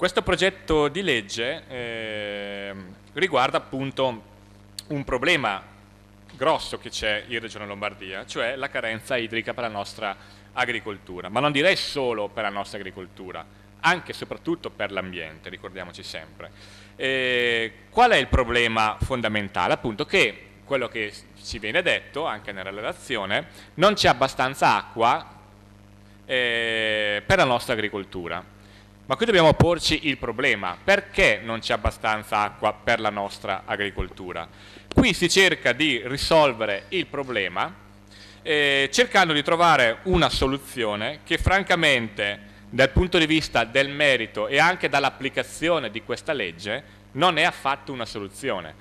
Questo progetto di legge eh, riguarda appunto un problema grosso che c'è in Regione Lombardia, cioè la carenza idrica per la nostra agricoltura, ma non direi solo per la nostra agricoltura, anche e soprattutto per l'ambiente, ricordiamoci sempre. E qual è il problema fondamentale? Appunto che quello che ci viene detto anche nella relazione, non c'è abbastanza acqua eh, per la nostra agricoltura. Ma qui dobbiamo porci il problema, perché non c'è abbastanza acqua per la nostra agricoltura? Qui si cerca di risolvere il problema eh, cercando di trovare una soluzione che francamente dal punto di vista del merito e anche dall'applicazione di questa legge non è affatto una soluzione.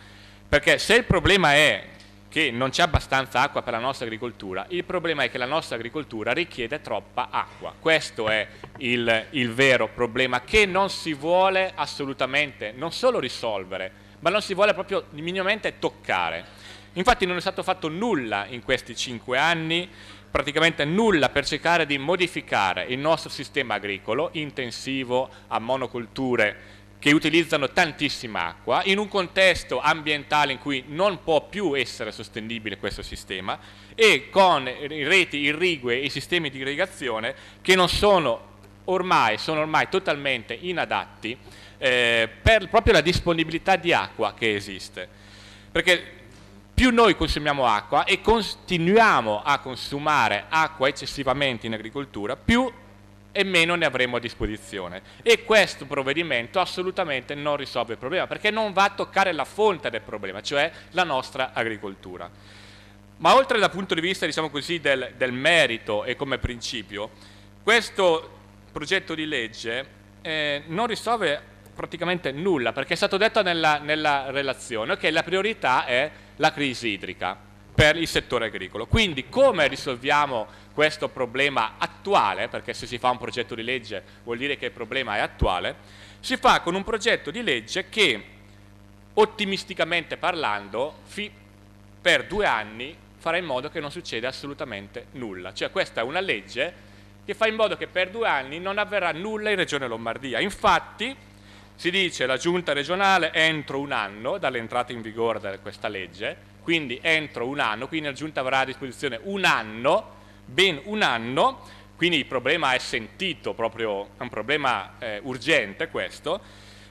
Perché se il problema è che non c'è abbastanza acqua per la nostra agricoltura, il problema è che la nostra agricoltura richiede troppa acqua. Questo è il, il vero problema che non si vuole assolutamente non solo risolvere, ma non si vuole proprio minimamente toccare. Infatti non è stato fatto nulla in questi cinque anni, praticamente nulla per cercare di modificare il nostro sistema agricolo intensivo a monocolture che utilizzano tantissima acqua, in un contesto ambientale in cui non può più essere sostenibile questo sistema e con reti irrigue e sistemi di irrigazione che non sono ormai, sono ormai totalmente inadatti eh, per proprio la disponibilità di acqua che esiste. Perché più noi consumiamo acqua e continuiamo a consumare acqua eccessivamente in agricoltura, più e meno ne avremo a disposizione. E questo provvedimento assolutamente non risolve il problema, perché non va a toccare la fonte del problema, cioè la nostra agricoltura. Ma oltre dal punto di vista diciamo così, del, del, merito e come principio, questo progetto di legge eh, non risolve praticamente nulla, perché è stato detto nella, nella relazione che la priorità è la crisi idrica per il settore agricolo. Quindi come risolviamo questo problema attuale, perché se si fa un progetto di legge vuol dire che il problema è attuale, si fa con un progetto di legge che, ottimisticamente parlando, per due anni farà in modo che non succeda assolutamente nulla. Cioè questa è una legge che fa in modo che per due anni non avverrà nulla in Regione Lombardia. Infatti si dice la giunta regionale entro un anno dall'entrata in vigore di questa legge quindi entro un anno, quindi la giunta avrà a disposizione un anno, ben un anno, quindi il problema è sentito, proprio, è un problema eh, urgente questo,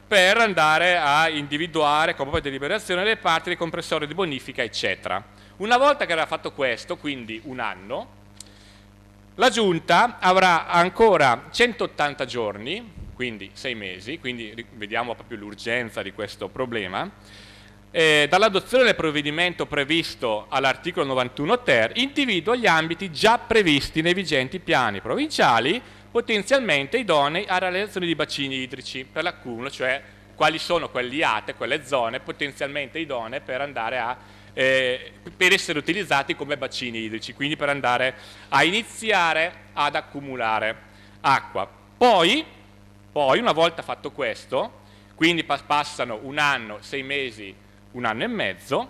per andare a individuare con propria deliberazione le parti del compressore di bonifica, eccetera. Una volta che avrà fatto questo, quindi un anno, la giunta avrà ancora 180 giorni, quindi sei mesi, quindi vediamo proprio l'urgenza di questo problema, eh, dall'adozione del provvedimento previsto all'articolo 91 ter individua gli ambiti già previsti nei vigenti piani provinciali potenzialmente idonei alla realizzazione di bacini idrici per l'accumulo, cioè quali sono quelli ATE, quelle zone potenzialmente idonee per andare a eh, per essere utilizzati come bacini idrici, quindi per andare a iniziare ad accumulare acqua. Poi, poi una volta fatto questo, quindi passano un anno, sei mesi, un anno e mezzo,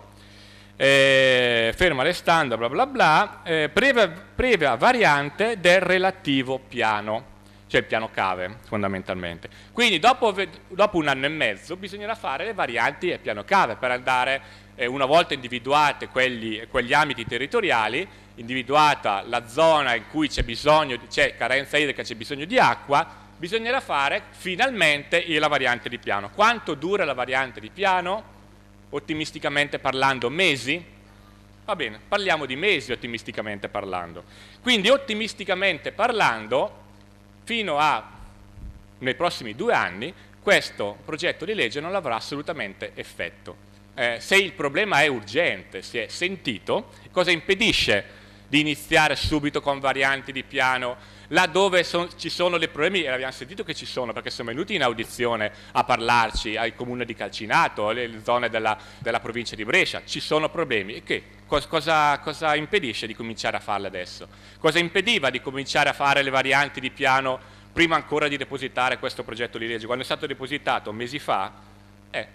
eh, ferma restando bla bla bla, eh, previa, previa variante del relativo piano, cioè il piano cave fondamentalmente. Quindi dopo, dopo, un anno e mezzo bisognerà fare le varianti del piano cave per andare, eh, una volta individuate quelli, quegli ambiti territoriali, individuata la zona in cui c'è bisogno, c'è carenza idrica, c'è bisogno di acqua, bisognerà fare finalmente la variante di piano. Quanto dura la variante di piano? ottimisticamente parlando mesi, va bene, parliamo di mesi ottimisticamente parlando. Quindi ottimisticamente parlando, fino a nei prossimi due anni, questo progetto di legge non avrà assolutamente effetto. Eh, se il problema è urgente, si è sentito, cosa impedisce di iniziare subito con varianti di piano, laddove son, ci sono dei problemi, e abbiamo sentito che ci sono, perché siamo venuti in audizione a parlarci al comune di Calcinato, alle zone della, della provincia di Brescia, ci sono problemi, e che cosa, cosa impedisce di cominciare a farle adesso? Cosa impediva di cominciare a fare le varianti di piano prima ancora di depositare questo progetto di legge? Quando è stato depositato mesi fa, eh,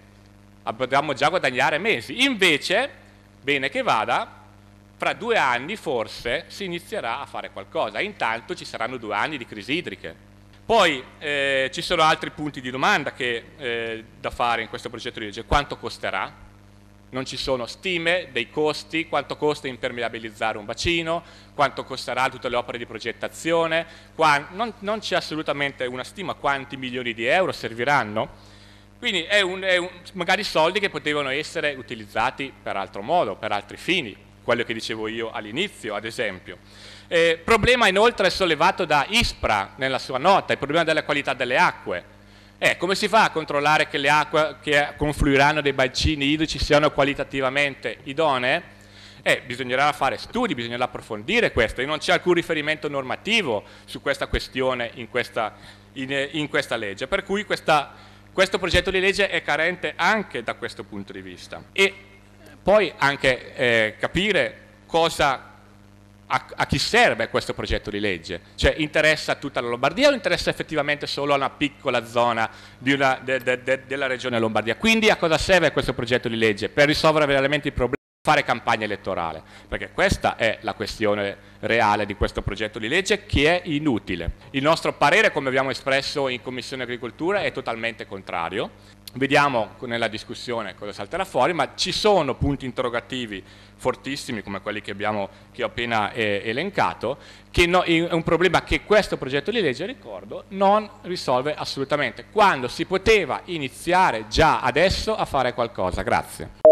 potevamo già guadagnare mesi, invece, bene che vada, fra due anni forse si inizierà a fare qualcosa, intanto ci saranno due anni di crisi idriche. Poi eh, ci sono altri punti di domanda che, eh, da fare in questo progetto di legge, quanto costerà? Non ci sono stime dei costi, quanto costa impermeabilizzare un bacino, quanto costerà tutte le opere di progettazione, qua, non, non c'è assolutamente una stima quanti milioni di euro serviranno. Quindi è un, è un, magari soldi che potevano essere utilizzati per altro modo, per altri fini quello che dicevo io all'inizio, ad esempio. Eh, problema inoltre sollevato da ISPRA nella sua nota, il problema della qualità delle acque. Eh, come si fa a controllare che le acque che confluiranno dei bacini idrici siano qualitativamente idonee? Eh, bisognerà fare studi, bisognerà approfondire questo e non c'è alcun riferimento normativo su questa questione in questa, in, in questa legge, per cui questa, questo progetto di legge è carente anche da questo punto di vista. E poi anche eh, capire cosa, a, a, chi serve questo progetto di legge, cioè interessa tutta la Lombardia o interessa effettivamente solo a una piccola zona una, de, de, de, della regione Lombardia. Quindi a cosa serve questo progetto di legge? Per risolvere veramente i problemi fare campagna elettorale, perché questa è la questione reale di questo progetto di legge che è inutile. Il nostro parere, come abbiamo espresso in Commissione Agricoltura, è totalmente contrario. Vediamo nella discussione cosa salterà fuori, ma ci sono punti interrogativi fortissimi come quelli che, abbiamo, che ho appena eh, elencato, che no, è un problema che questo progetto di legge, ricordo, non risolve assolutamente, quando si poteva iniziare già adesso a fare qualcosa. Grazie.